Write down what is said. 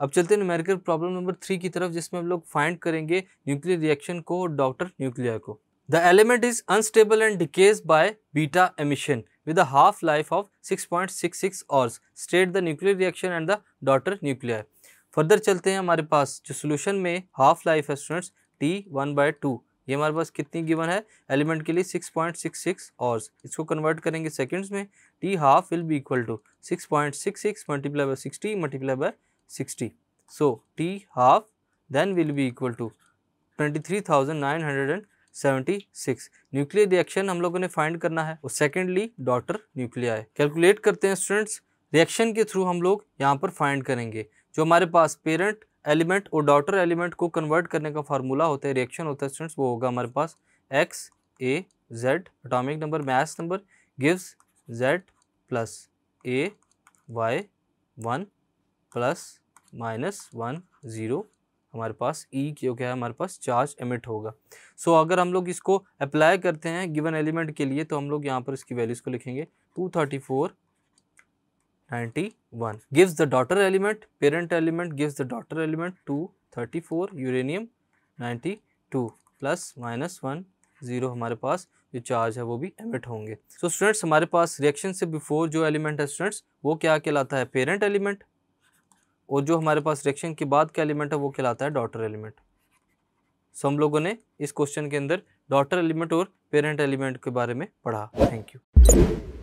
अब चलते हैं न्यूमेरिकल प्रॉब्लम नंबर थ्री की तरफ जिसमें हम लोग फाइंड करेंगे न्यूक्लियर रिएक्शन को डॉक्टर न्यूक्लियर को the element is unstable and decays by beta emission with a half life of 6.66 hours state the nuclear reaction and the daughter nuclear further चलते हैं हमारे पास जो सोल्यूशन में हाफ लाइफ है students T one by two ये हमारे पास कितनी गिवन है एलिमेंट के लिए 6.66 पॉइंट आवर्स इसको कन्वर्ट करेंगे सेकेंड्स में T half will be equal to 6.66 point six six multiply by sixty multiply by 60. So, T half then will be equal to 23,976 nuclear reaction हम लोगों ने फाइंड करना है और सेकेंडली डॉटर न्यूक्लिया है कैलकुलेट करते हैं स्टूडेंट्स रिएक्शन के थ्रू हम लोग यहाँ पर फाइंड करेंगे जो हमारे पास पेरेंट एलिमेंट और डॉटर एलिमेंट को कन्वर्ट करने का फार्मूला होता है रिएक्शन होता है स्टूडेंट्स वो होगा हमारे पास X A Z atomic number mass number gives Z plus A Y one plus minus one zero हमारे पास ई e, क्या है हमारे पास चार्ज एमिट होगा सो so, अगर हम लोग इसको अप्लाई करते हैं गिवन एलिमेंट के लिए तो हम लोग यहाँ पर इसकी वैल्यूज़ को लिखेंगे two thirty four ninety one gives the daughter element parent element gives the daughter element two thirty four uranium ninety two plus minus one zero हमारे पास जो चार्ज है वो भी एमिट होंगे सो so, स्टूडेंट्स हमारे पास रिएक्शन से बिफोर जो एलिमेंट है स्टूडेंट्स वो क्या कहलाता है पेरेंट एलिमेंट और जो हमारे पास रिएक्शन के बाद का एलिमेंट है वो कहलाता है डॉटर एलिमेंट सो हम लोगों ने इस क्वेश्चन के अंदर डॉटर एलिमेंट और पेरेंट एलिमेंट के बारे में पढ़ा थैंक यू